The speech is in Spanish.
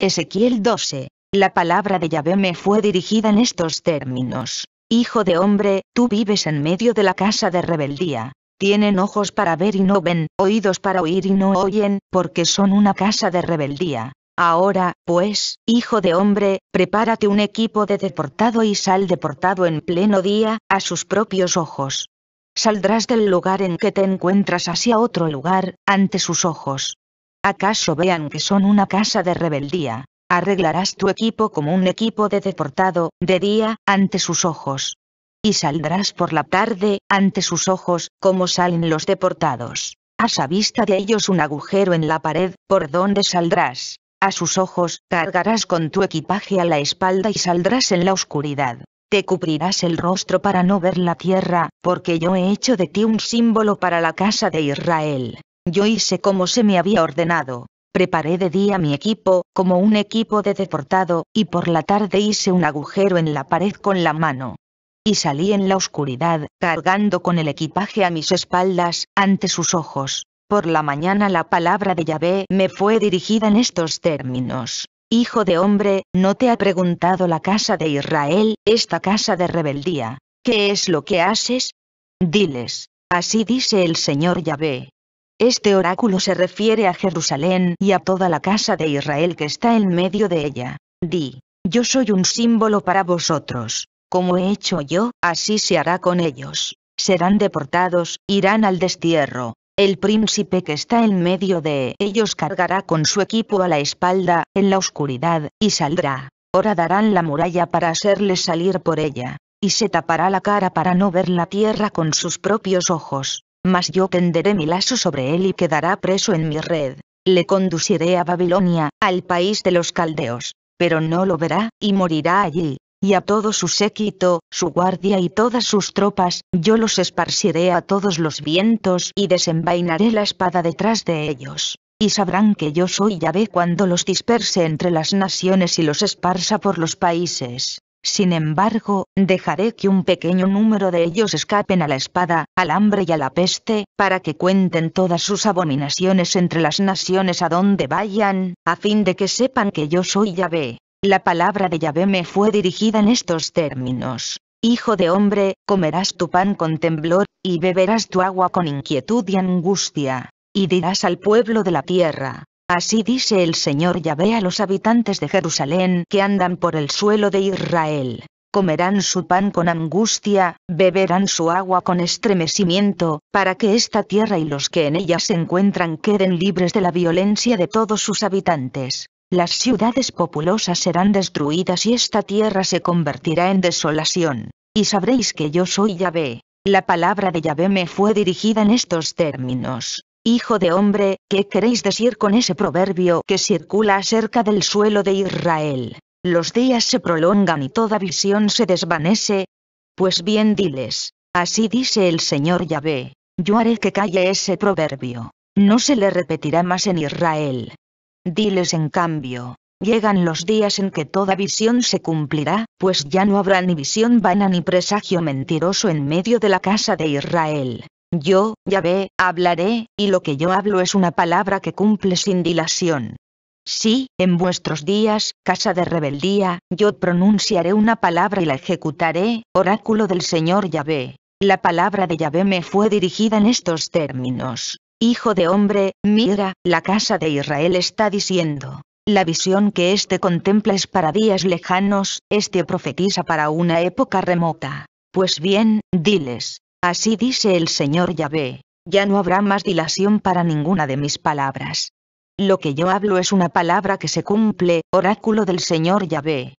Ezequiel 12. La palabra de Yahvé me fue dirigida en estos términos. Hijo de hombre, tú vives en medio de la casa de rebeldía. Tienen ojos para ver y no ven, oídos para oír y no oyen, porque son una casa de rebeldía. Ahora, pues, hijo de hombre, prepárate un equipo de deportado y sal deportado en pleno día, a sus propios ojos. Saldrás del lugar en que te encuentras hacia otro lugar, ante sus ojos. ¿Acaso vean que son una casa de rebeldía? Arreglarás tu equipo como un equipo de deportado, de día, ante sus ojos. Y saldrás por la tarde, ante sus ojos, como salen los deportados. Haz a vista de ellos un agujero en la pared, por donde saldrás. A sus ojos, cargarás con tu equipaje a la espalda y saldrás en la oscuridad. Te cubrirás el rostro para no ver la tierra, porque yo he hecho de ti un símbolo para la casa de Israel. Yo hice como se me había ordenado. Preparé de día mi equipo, como un equipo de deportado, y por la tarde hice un agujero en la pared con la mano. Y salí en la oscuridad, cargando con el equipaje a mis espaldas, ante sus ojos. Por la mañana la palabra de Yahvé me fue dirigida en estos términos. Hijo de hombre, ¿no te ha preguntado la casa de Israel, esta casa de rebeldía? ¿Qué es lo que haces? Diles, así dice el Señor Yahvé, este oráculo se refiere a Jerusalén y a toda la casa de Israel que está en medio de ella. Di, yo soy un símbolo para vosotros. Como he hecho yo, así se hará con ellos. Serán deportados, irán al destierro. El príncipe que está en medio de ellos cargará con su equipo a la espalda, en la oscuridad, y saldrá. Ahora darán la muralla para hacerles salir por ella, y se tapará la cara para no ver la tierra con sus propios ojos mas yo tenderé mi lazo sobre él y quedará preso en mi red. Le conduciré a Babilonia, al país de los caldeos, pero no lo verá, y morirá allí, y a todo su séquito, su guardia y todas sus tropas, yo los esparciré a todos los vientos y desenvainaré la espada detrás de ellos. Y sabrán que yo soy Yahvé cuando los disperse entre las naciones y los esparza por los países. Sin embargo, dejaré que un pequeño número de ellos escapen a la espada, al hambre y a la peste, para que cuenten todas sus abominaciones entre las naciones a donde vayan, a fin de que sepan que yo soy Yahvé. La palabra de Yahvé me fue dirigida en estos términos. Hijo de hombre, comerás tu pan con temblor, y beberás tu agua con inquietud y angustia. Y dirás al pueblo de la tierra, Así dice el Señor Yahvé a los habitantes de Jerusalén que andan por el suelo de Israel. Comerán su pan con angustia, beberán su agua con estremecimiento, para que esta tierra y los que en ella se encuentran queden libres de la violencia de todos sus habitantes. Las ciudades populosas serán destruidas y esta tierra se convertirá en desolación. Y sabréis que yo soy Yahvé. La palabra de Yahvé me fue dirigida en estos términos. Hijo de hombre, ¿qué queréis decir con ese proverbio que circula acerca del suelo de Israel? Los días se prolongan y toda visión se desvanece. Pues bien diles, así dice el Señor Yahvé, yo haré que calle ese proverbio. No se le repetirá más en Israel. Diles en cambio, llegan los días en que toda visión se cumplirá, pues ya no habrá ni visión vana ni presagio mentiroso en medio de la casa de Israel. Yo, Yahvé, hablaré, y lo que yo hablo es una palabra que cumple sin dilación. Sí, en vuestros días, casa de rebeldía, yo pronunciaré una palabra y la ejecutaré, oráculo del Señor Yahvé. La palabra de Yahvé me fue dirigida en estos términos. Hijo de hombre, mira, la casa de Israel está diciendo. La visión que éste contempla es para días lejanos, éste profetiza para una época remota. Pues bien, diles, Así dice el Señor Yahvé, ya no habrá más dilación para ninguna de mis palabras. Lo que yo hablo es una palabra que se cumple, oráculo del Señor Yahvé.